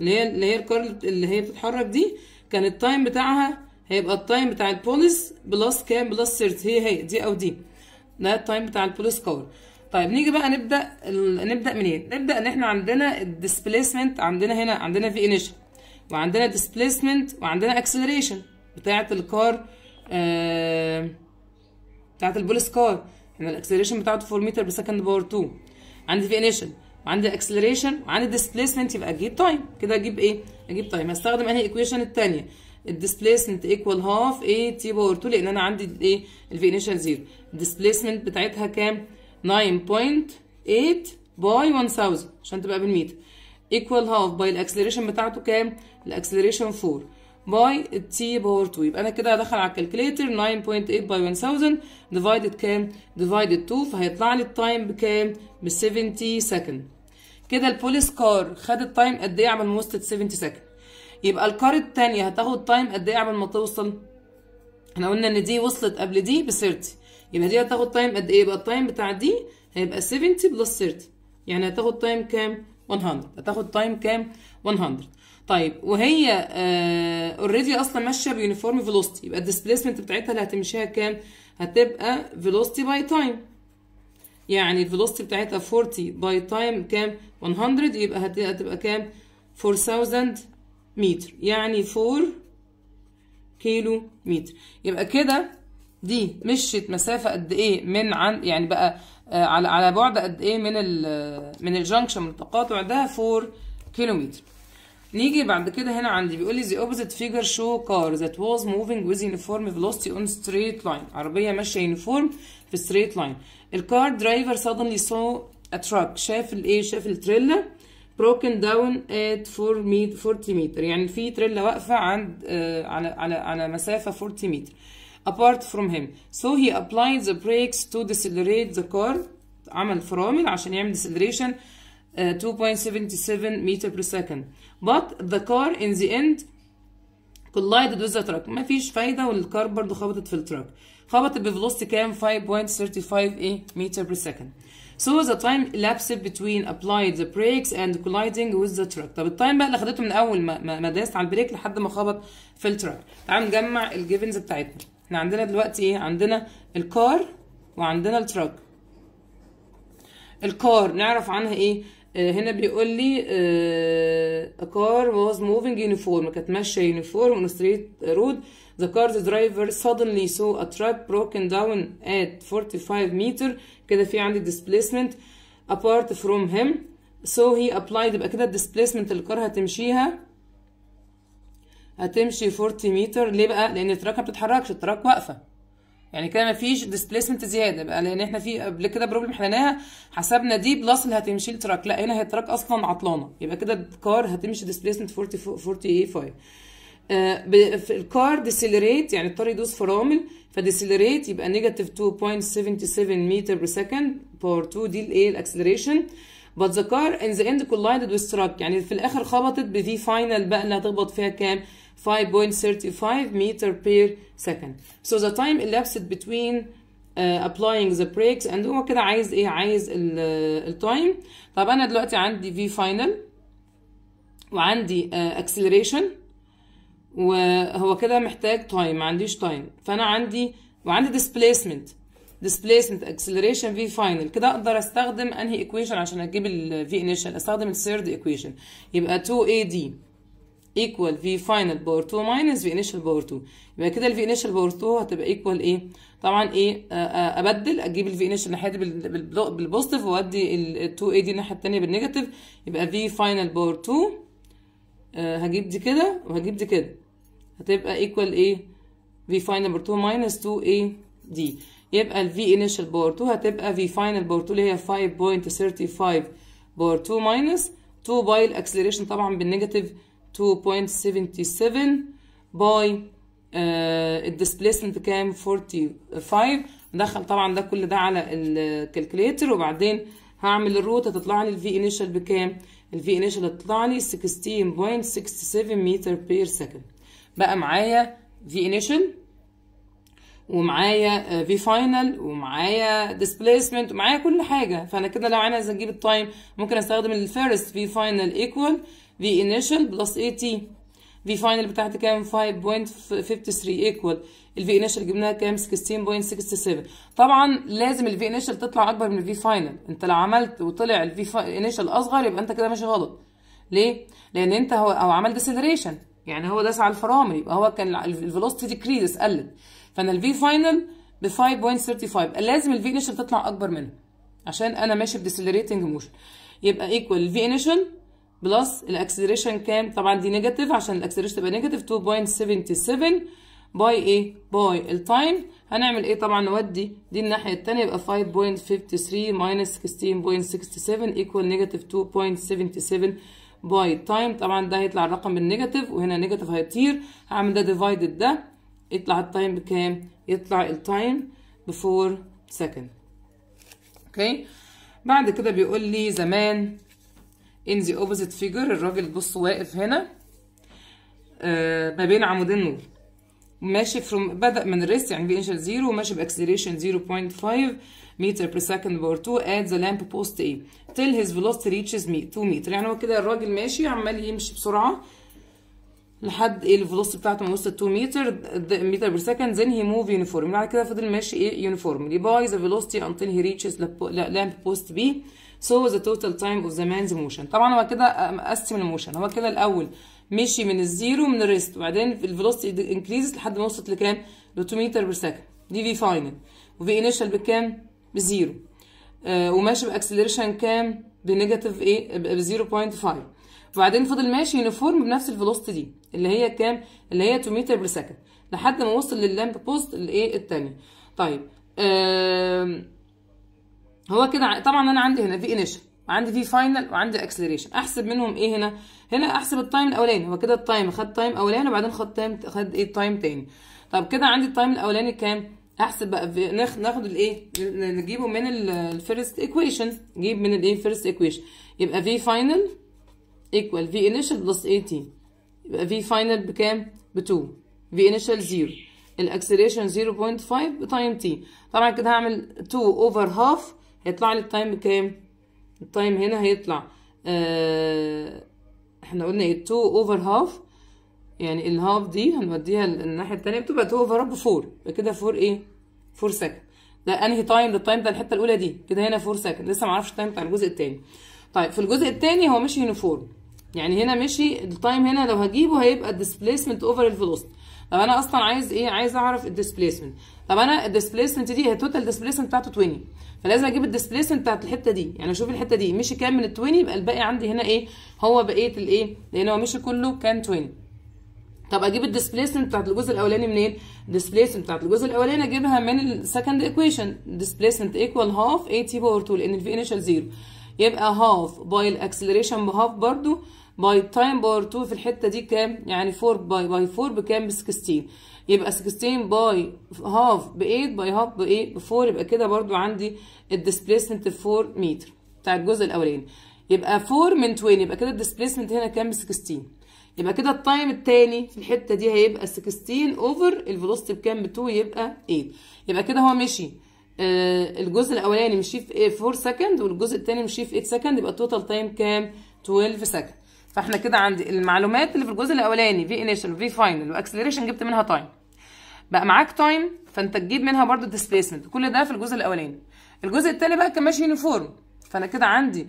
اللي هي اللي هي الكار اللي هي بتتحرك دي كان التايم بتاعها هيبقى التايم بتاع البوليس بلس كام بلس 30 هي هي دي او دي ده التايم بتاع البوليس كار طيب نيجي بقى نبدا نبدا منين نبدا ان احنا عندنا الديسبيسمنت عندنا هنا عندنا في انيشال وعندنا ديسبيسمنت وعندنا اكسلريشن بتاعه الكار آه بتاعت البوليس كار يعني الاكسلريشن بتاعته 4 متر بسكند باور 2 عندي في انيشن وعندي الاكسلريشن وعندي ديسبيسمنت يبقى اجيب تايم كده اجيب ايه اجيب تايم هستخدم انهي ايكويشن الثانيه الديسبيسمنت ايكوال هاف اي تي باور 2 لان انا عندي الايه الفينيشال زيرو الديسبيسمنت بتاعتها كام 9.8 باي 1000 عشان تبقى بالمتر ايكوال هاف باي الاكسلريشن بتاعته كام الاكسلريشن 4 باي تي باور 2 يبقى انا كده هدخل على الكالكليتر 9.8 باي 1000 ديفايدد كام ديفايدد 2 فهيطلع لي التايم بكام ب 70 سكند كده البوليس كار خد التايم قد ايه عبال ما وصلت 70 سكند يبقى الكار التانية هتاخد تايم قد ايه عبال ما توصل احنا قلنا ان دي وصلت قبل دي ب 30 يبقى دي هتاخد تايم قد ايه يبقى التايم بتاع دي هيبقى 70 بلس 30 يعني هتاخد تايم كام 100 هتاخد تايم كام 100 طيب وهي اوريدي آه اصلا ماشيه بيونيفورم فيلوستي يبقى الديسبيسمنت بتاعتها اللي هتمشيها كام هتبقى فيلوستي باي تايم يعني الفيلوستي بتاعتها 40 باي تايم كام 100 يبقى هتبقى كام 4000 متر يعني 4 كيلو متر يبقى كده دي مشيت مسافه قد ايه من عن يعني بقى آه، على على بعد قد ايه من ال من الجنكشن من التقاطع ده 4 كيلو متر نيجي بعد كده هنا عندي بيقول لي the opposite figure show car that was moving with uniform velocity on straight line عربيه ماشيه uniform في straight line الكار درايفر suddenly saw a truck شاف الايه شاف التريلا broken down at 4 40 متر يعني في تريلا واقفه عند آه على على على مسافه 40 متر apart from him so he applied the brakes to decelerate the car عمل فرامل عشان يعمل deceleration 2.77 آه، meter per second but the car in the end collided with the truck ما فيش فايدة والكار برضو خبطت في التراك خبطت بفلوسيتي كام 5.35 ايه meter per So the time elapsed between applied the brakes and colliding with the truck. طب التايم بقى اللي خدته من اول ما ما داست على البريك لحد ما خبط في التراك. تعالوا نجمع الجيفنز بتاعتنا. احنا عندنا دلوقتي ايه؟ عندنا الكار وعندنا التراك. الكار نعرف عنها ايه؟ هنا بيقول لي a car was moving uniform كانت ماشيه uniform on a straight road the car's driver suddenly saw a truck broken down at 45 meter كده في عندي displacement apart from him so he applied يبقى كده displacement الكار هتمشيها هتمشي 40 متر ليه بقى لان التراك ما بتتحركش التراك واقفه يعني كده مفيش ديسبيسمنت زياده بقى لان احنا في قبل كده بروبلم حليناها حسبنا دي بلس اللي هتمشي التراك لا هنا هي التراك اصلا عطلانه يبقى كده الكار هتمشي ديسبليسمنت 45 آه الكار ديسيلريت يعني الطار يدوس فرامل فديسيلريت يبقى نيجاتيف 2.77 متر بير سكند باور 2 دي الايه الاكسلريشن but the car in the end collided with truck يعني في الاخر خبطت بفي فاينل بقى اللي هتخبط فيها كام 5.35 meter per second so the time elapsed between uh, applying the brakes and هو كده عايز ايه عايز time. طب انا دلوقتي عندي v final وعندي uh, acceleration وهو كده محتاج time ما عنديش time فانا عندي وعندي displacement displacement acceleration v final كده اقدر استخدم انهي equation عشان اجيب ال v initial استخدم third equation يبقى 2ad equal V final power 2 minus V initial power 2 يبقى كده ال V initial power 2 هتبقى equal ايه؟ طبعا ايه ابدل اجيب ال V initial الناحية دي بالبوستيف وادي ال 2A دي الناحية التانية بالنيجاتيف يبقى V final power 2 هجيب دي كده وهجيب دي كده هتبقى equal ايه؟ V final power 2 minus 2A دي يبقى ال V initial power 2 هتبقى V final power 2 اللي هي 5.35 power 2 minus 2 باي الاكسلريشن طبعا بالنيجاتيف 2.77 باي الديسبليسمنت كام 45 ندخل طبعا ده كل ده على الكالكوليتر وبعدين هعمل الروت هتطلع لي الفي انيشال بكام الفي انيشال هتطلع لي 16.67 متر بير سكند بقى معايا في انيشال ومعايا في uh, فاينل ومعايا ديسبليسمنت ومعايا كل حاجه فانا كده لو عايز اجيب التايم ممكن استخدم الفيرست في فاينل ايكوال V initial plus AT V final بتاعتي كام 5.53 equal ال V initial جبناها كام 16.67 طبعا لازم ال V initial تطلع اكبر من ال V final انت لو عملت وطلع ال V initial اصغر يبقى انت كده ماشي غلط ليه لان انت هو او عمل ديسلريشن يعني هو داس على الفرامل يبقى هو كان الفيلوسيتي ديكريز قلت فانا الفي فاينل ب 5.35 لازم الفي انيشال تطلع اكبر منه عشان انا ماشي بديسلريتنج موشن يبقى ايكوال الفي انيشال بلس الاكسلريشن كام طبعا دي نيجاتيف عشان الاكسلريشن تبقى نيجاتيف 2.77 باي ايه باي التايم هنعمل ايه طبعا نودي دي الناحيه الثانيه يبقى 5.53 ماينس 16.67 ايكوال نيجاتيف 2.77 باي تايم طبعا ده هيطلع الرقم بالنيجاتيف وهنا نيجاتيف هيطير هعمل ده ديفايدد ده يطلع التايم بكام يطلع التايم ب 4 سكند اوكي بعد كده بيقول لي زمان in the opposite figure الراجل بص واقف هنا آه، ما بين عمودين نور ماشي from بدأ من الريست يعني بإنشال زيرو وماشي بأكسلريشن 0.5 متر per second power 2 at the lamp post A till his velocity reaches 2 متر يعني هو كده الراجل ماشي عمال يمشي بسرعة لحد ايه الفلوسيتي بتاعته ما وصلت 2 متر متر بير سكند then he move uniformly بعد كده فضل ماشي ايه يونيفورملي by the velocity until he reaches lamp post B so the total time of the man's motion طبعا هو كده مقسم الموشن هو كده الاول مشي من الزيرو من الريست وبعدين الفيلوستي انكريز لحد ما وصلت لكام ل 2 متر بير سكند دي في فاينل وفي انيشال بكام بزيرو آه وماشي باكسلريشن كام بنيجاتيف ايه ب 0.5 وبعدين فضل ماشي يونيفورم بنفس الفيلوستي دي اللي هي كام اللي هي 2 متر بير سكند لحد ما وصل لللامب بوست الايه الثانيه طيب آه هو كده طبعا انا عندي هنا في انيشال عندي في فاينل وعندي اكسلريشن احسب منهم ايه هنا هنا احسب التايم الاولاني هو كده التايم خد تايم اولاني وبعدين خد تايم خد ايه تايم تاني طب كده عندي التايم الاولاني كام احسب بقى ناخد الايه نجيبه من الفيرست ايكويشن نجيب من الايه فيرست ايكويشن يبقى في فاينل ايكوال في انيشال بلس اي تي يبقى في فاينل بكام ب 2 في انيشال 0 الاكسلريشن 0.5 بتايم تي طبعا كده هعمل 2 اوفر هاف هيطلع لي التايم كام التايم هنا هيطلع آه احنا قلنا ايه 2 اوفر هاف يعني الهاف دي هنوديها الناحيه الثانيه بتبقى 2 اوفر هاف 4 يبقى كده 4 ايه 4 سكند ده انهي تايم للتايم ده الحته الاولى دي كده هنا 4 سكند لسه ما اعرفش التايم بتاع الجزء الثاني طيب في الجزء الثاني هو مشي يونيفورم يعني هنا مشي التايم هنا لو هجيبه هيبقى الديسبيسمنت اوفر الفيلوسيتي طب انا اصلا عايز ايه عايز اعرف الديسبيسمنت طب انا الديسبيسمنت دي هي التوتال ديسبيسمنت بتاعته 20 فلازم اجيب الديسبليسمنت بتاعت الحته دي يعني اشوف الحته دي مشي كام من ال 20 يبقى الباقي عندي هنا ايه هو بقيه الايه لان هو مشي كله كان 20 طب اجيب الديسبيسمنت بتاعت الجزء الاولاني منين الديسبيسمنت بتاعت الجزء الاولاني اجيبها من السكند ايكويشن ديسبيسمنت ايكوال هاف اي تي باور 2 لان الفي انيشال زيرو يبقى هاف باي الاكسلريشن بهاف برضو باي تايم باور 2 في الحته دي كام يعني 4 باي باي 4 بكام ب 16 يبقى 16 باي هاف ب 8 باي هاف ب ب 4 يبقى كده برضو عندي الديسبيسمنت 4 متر بتاع الجزء الاولاني يبقى 4 من 20 يبقى كده الديسبيسمنت هنا كام 16 يبقى كده التايم التاني في الحته دي هيبقى 16 اوفر الفيلوستي بكام ب 2 يبقى 8 يبقى كده هو مشي آه الجزء الاولاني مشي في 4 سكند والجزء الثاني مشي في 8 سكند يبقى التوتال تايم كام 12 سكند فاحنا كده عندي المعلومات اللي في الجزء الاولاني في انيشال وفي فاينل واكسلريشن جبت منها تايم بقى معاك تايم فانت تجيب منها برضو الديسبيسمنت كل ده في الجزء الاولاني الجزء الثاني بقى كان ماشي يونيفورم فانا كده عندي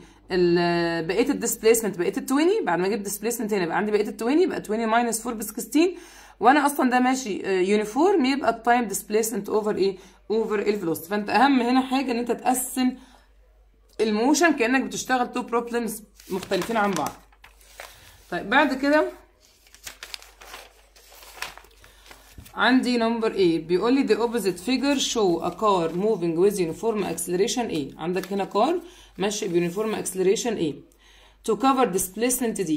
بقيه آه، الديسبيسمنت بقيه ال 20 بعد ما اجيب ديسبيسمنت هنا بقى عندي بقيه ال 20 يبقى 20 ماينس 4 ب 16 وانا اصلا ده ماشي يونيفورم آه، يبقى التايم ديسبيسمنت اوفر ايه اوفر الفيلوسيتي فانت اهم هنا حاجه ان انت تقسم الموشن كانك بتشتغل تو بروبلمز مختلفين عن بعض طيب بعد كده عندي نمبر A بيقول لي the opposite figure show a car moving with uniform acceleration A عندك هنا car ماشي uniform acceleration A to cover displacement D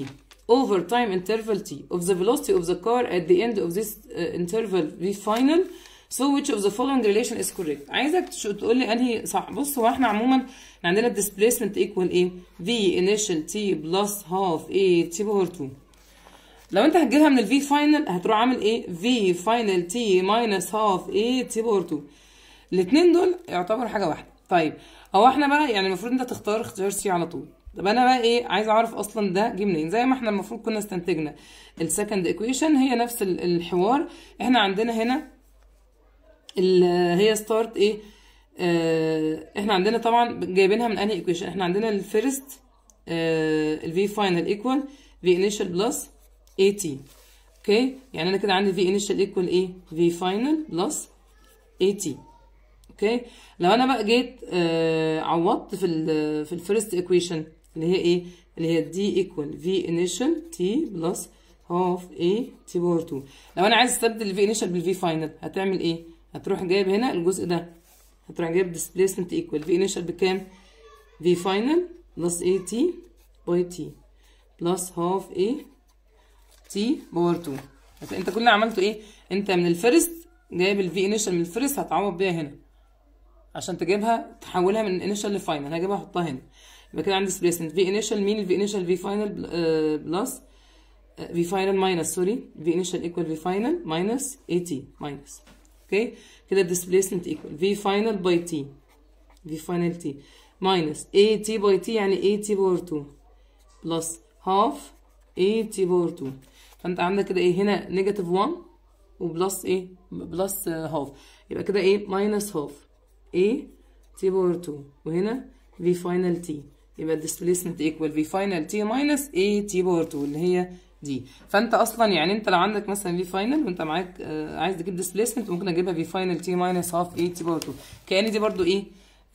over time interval T of the velocity of the car at the end of this uh, interval V final so which of the following relation is correct عايزك تقول لي انهي صح بص هو احنا عموما عندنا displacement equal ايه v initial t plus half a t power 2 لو انت هتجيبها من ال v final هتروح عامل ايه v final t minus half a t power 2 الاثنين دول يعتبروا حاجه واحده طيب هو احنا بقى يعني المفروض انت تختار اختيار سي على طول طب انا بقى ايه عايز اعرف اصلا ده جه منين زي ما احنا المفروض كنا استنتجنا السكند ايكويشن هي نفس الحوار احنا عندنا هنا هي ستارت ايه آه، احنا عندنا طبعا جايبينها من انهي ايكويشن احنا عندنا الفيرست في فاينل ايكوال في انيشال بلس اي تي اوكي يعني انا كده عندي في انيشال ايكوال ايه في فاينل بلس اي تي اوكي لو انا بقى جيت آه عوضت في الـ في الفيرست ايكويشن اللي هي ايه اللي هي دي ايكوال في انيشال تي بلس هاف اي تي باور 2 لو انا عايز استبدل الفي انيشال بالفي فاينل هتعمل ايه هتروح جايب هنا الجزء ده هتروح جايب displacement equal v initial بكام v final plus a t by t plus half a t power 2 انت كل اللي عملته ايه انت من الفيرست جايب ال v initial من الفيرست هتعوض بيها هنا عشان تجيبها تحولها من ل لفاينل هجيبها احطها هنا يبقى كده عندي displacement v initial مين ال v initial v final plus v final minus سوري v initial equal v final minus a t minus اوكي كده displacement equal v final by t v final t minus a t by t يعني a t power 2 plus half a t power 2 فانت عندك كده ايه هنا negative 1 و plus ايه plus half يبقى كده ايه minus half a t power 2 وهنا v final t يبقى displacement equal v final t minus a t power 2 اللي هي دي فانت اصلا يعني انت لو عندك مثلا في فاينل وانت معاك آه عايز تجيب ديسبيسمنت ممكن اجيبها في فاينل تي ماينس هاف اي تي باور 2 كان دي برضو ايه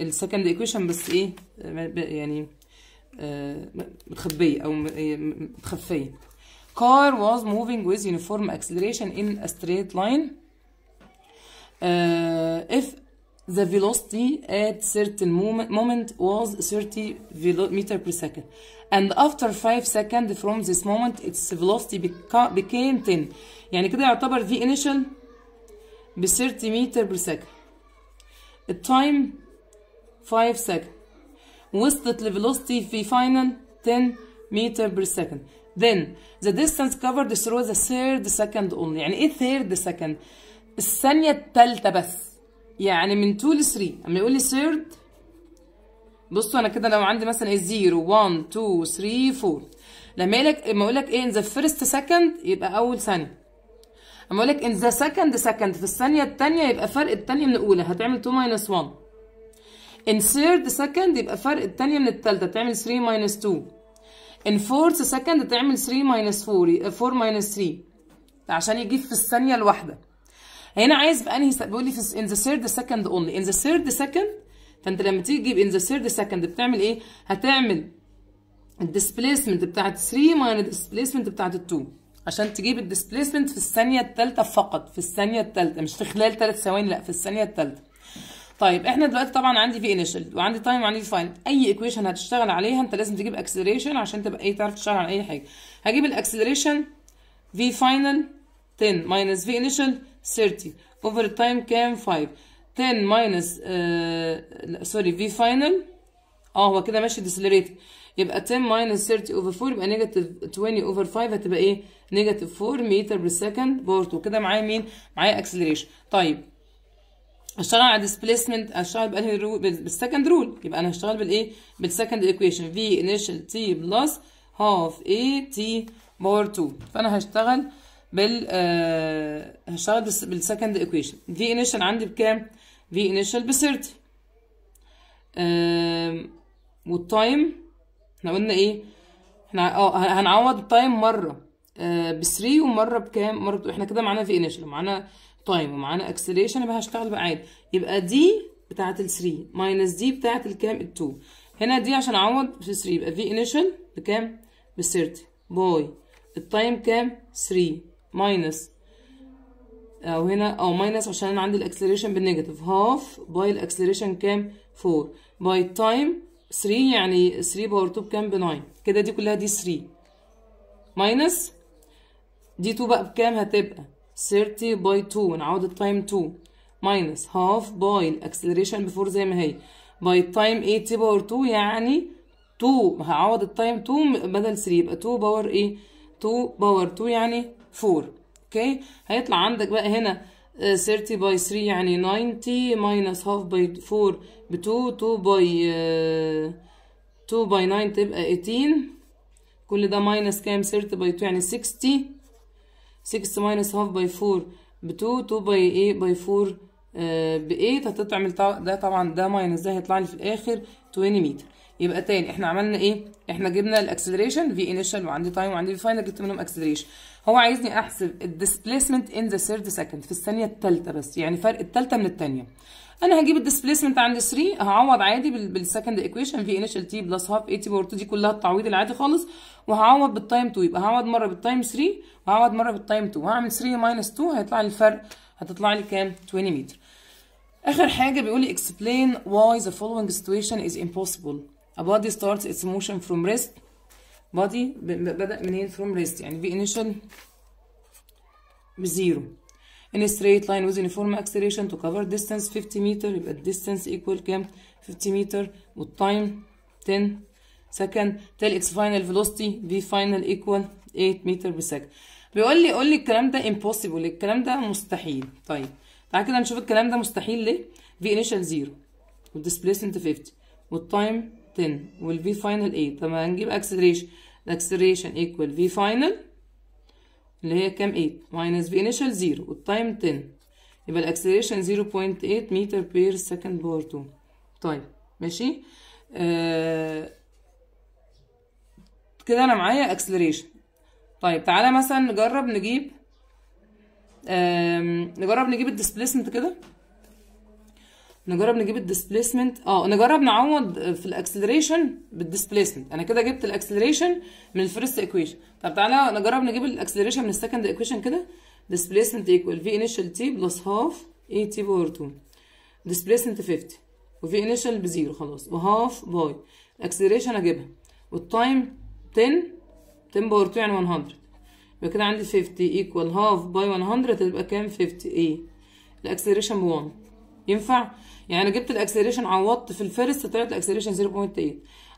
السكند ايكويشن بس ايه آه، يعني آه متخبيه او متخفيه car was moving with uniform acceleration in a straight line uh, if the velocity at certain moment, moment was 30 meter per second. And after 5 seconds from this moment its velocity beca became 10. يعني كده يعتبر initial ب 30 meter per second. التايم 5 second. وصلت velocity في final 10 meter per second. Then the distance covered through the third second only. يعني ايه third second؟ الثانية التالتة بس. يعني من 2 ل 3 اما يقول لي ثيرد بصوا انا كده لو عندي مثلا ايه 0 1 2 3 4 لما يقول لك اما اقول لك ايه ان ذا فيرست سكند يبقى اول ثانيه اما اقول لك ان ذا سكند سكند في الثانيه الثانيه يبقى فرق الثانيه من الاولى هتعمل 2 ماينس 1 ان ثيرد سكند يبقى فرق الثانيه من الثالثه تعمل 3 ماينس 2 ان فورث سكند تعمل 3 ماينس 4 4 ماينس 3 عشان يجيب في الثانيه الواحده هنا عايز بانهي بيقول لي في ان ذا ثيرد سكند اونلي ان ذا ثيرد سكند فانت لما تيجي تجيب ان ذا ثيرد سكند بتعمل ايه هتعمل الديسبيسمنت بتاعت 3 ماينس الديسبيسمنت بتاعت 2 عشان تجيب الديسبيسمنت في الثانيه الثالثه فقط في الثانيه الثالثه مش في خلال ثلاث ثواني لا في الثانيه الثالثه طيب احنا دلوقتي طبعا عندي في انيشال وعندي تايم وعندي فاين اي ايكويشن هتشتغل عليها انت لازم تجيب اكسلريشن عشان تبقى ايه تعرف تشتغل على اي حاجه هجيب الاكسلريشن في فاينل 10 ماينس في انيشال 30 over time كام 5 10 minus سوري uh, في final اه هو كده ماشي ديسليريت يبقى 10 minus 30 over 4 يبقى نيجاتيف 20 over 5 هتبقى ايه نيجاتيف 4 متر بير سكند بورت وكده معايا مين معايا اكسلريشن طيب اشتغل على ديسبيسمنت اشتغل بانهي بالسكند رول يبقى انا هشتغل بالايه بالسكند ايكويشن في انيشال تي بلس هاف اي تي باور 2 فانا هشتغل بال آه، هشتغل بالسكند ايكويشن في انيشال عندي بكام في انيشال ب 30 والتايم احنا قلنا ايه احنا اه هنعوض التايم مره آه، ب 3 ومره بكام مره احنا كده معانا في انيشال معانا تايم ومعانا اكسلريشن يبقى هشتغل بقى عادي يبقى دي بتاعه ال 3 ماينس دي بتاعه الكام ال 2 هنا دي عشان اعوض في 3 يبقى في انيشال بكام ب 30 باي التايم كام 3 ماينس آه، او هنا او ماينس عشان انا عندي الاكسلريشن بالنيجاتيف هاف باي الاكسلريشن كام 4 باي تايم 3 يعني 3 باور 2 بكام ب 9 كده دي كلها دي 3 ماينس دي 2 بقى بكام هتبقى 30 باي 2 نعوض التايم 2 ماينس هاف باي الاكسلريشن ب 4 زي ما هي باي تايم 8 باور 2 يعني 2 هعوض التايم 2 بدل 3 يبقى 2 باور ايه 2 باور 2 يعني 4 اوكي هيطلع عندك بقى هنا 30 باي 3 يعني 90 ماينس هاف باي 4 ب 2 2 باي 2 باي 9 تبقى 18 كل ده ماينس كام 30 باي 2 يعني 60 6 ماينس هاف باي 4 ب 2 2 باي 8 باي 4 ب 8 هتتعمل ده طبعا ده ماينس ده هيطلع لي في الاخر 20 متر يبقى تاني احنا عملنا ايه احنا جبنا الاكسلريشن في انيشال وعندي تايم وعندي فاينل جبت منهم اكسلريشن هو عايزني احسب الديسبيسمنت ان ذا ثيرد سكند في الثانيه الثالثه بس يعني فرق الثالثه من الثانيه انا هجيب الديسبيسمنت عند 3 هعوض عادي بالسكند ايكويشن في انيشال تي بلس هاف اي تي باور دي كلها التعويض العادي خالص وهعوض بالتايم 2 يبقى هعوض مره بالتايم 3 وهعوض مره بالتايم 2 هعمل 3 ماينس 2 هيطلع لي الفرق هتطلع لي كام 20 متر اخر حاجه بيقول لي اكسبلين why the following situation is impossible a body starts its motion from rest body بدأ منين from rest يعني في initial بزيرو in a straight line with uniform acceleration to cover distance 50 meter يبقى distance equal كام 50 meter والتايم 10 second tell its final velocity v final equal 8 meter per second بيقول لي قول لي الكلام ده impossible الكلام ده مستحيل طيب تعال كده نشوف الكلام ده مستحيل ليه v initial 0 والdisplacement 50 والتايم 10 والفي فاينل 8 طب هنجيب اكسلريشن الاكسلريشن ايكوال في فاينل اللي هي كام 8 ماينس في انيشال 0 والتايم 10 يبقى الاكسلريشن 0.8 متر بير سكند باور 2 طيب ماشي آه كده انا معايا اكسلريشن طيب تعالى مثلا نجرب نجيب آه نجرب نجيب الديسبيسمنت كده نجرب نجيب الديسبيسمنت اه نجرب نعوض في الاكسلريشن بالديسبيسمنت انا كده جبت الاكسلريشن من الفيرست ايكويشن طب تعالى نجرب نجيب الاكسلريشن من السكند ايكويشن كده displacement ايكوال في initial t بلس half a t باور 2 displacement 50 وفي initial بزيرو خلاص وهاف باي الاكسلريشن اجيبها والتايم 10 10 باور 2 يعني 100 يبقى كده عندي 50 ايكوال half باي 100 تبقى كام 50 a الاكسلريشن ب 1 ينفع؟ يعني انا جبت الاكسلريشن عوضت في الفيرست طلعت الاكسلريشن 0.8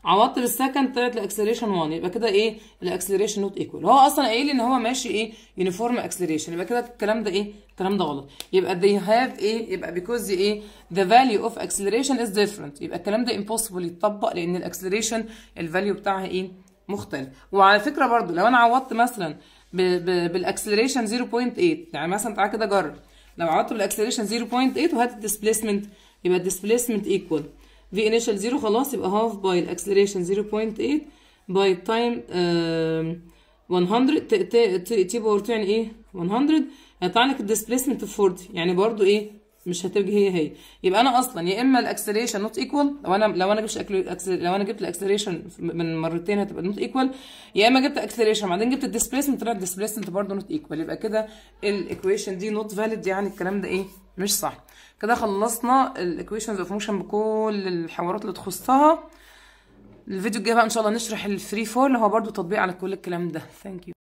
عوضت للسكند طلعت الاكسلريشن 1 يبقى كده ايه الاكسلريشن نوت ايكوال هو اصلا قايل ان هو ماشي ايه يونيفورم اكسلريشن يبقى كده الكلام ده ايه الكلام ده غلط يبقى they have ايه يبقى because ايه the value of acceleration is different يبقى الكلام ده impossible يتطبق لان الاكسلريشن الفاليو بتاعها ايه مختلف وعلى فكره برضو لو انا عوضت مثلا بالاكسلريشن 0.8 يعني مثلا تعالى كده جرب لو عوضت بالاكسلريشن 0.8 وهات الديسبيسمنت يبقى displacement equal v initial 0 خلاص يبقى هاف باي acceleration 0.8 باي التايم 100 t power 2 يعني ايه 100 هيطلع لك displacement في 40 يعني برضو ايه مش هتبقى هي هي يبقى انا اصلا يا اما الاكسلريشن نوت ايكوال لو انا لو انا جبتش لو انا جبت الاكسلريشن من مرتين هتبقى نوت ايكوال يا اما جبت اكسلريشن بعدين جبت الديسبيسمنت طلع الديسبيسمنت برضه نوت ايكوال يبقى كده الايكويشن دي نوت فاليد يعني الكلام ده ايه مش صح كده خلصنا الايكويشنز اوف موشن بكل الحوارات اللي تخصها الفيديو الجاي بقى ان شاء الله نشرح الفري اللي هو برضو تطبيق على كل الكلام ده ثانك يو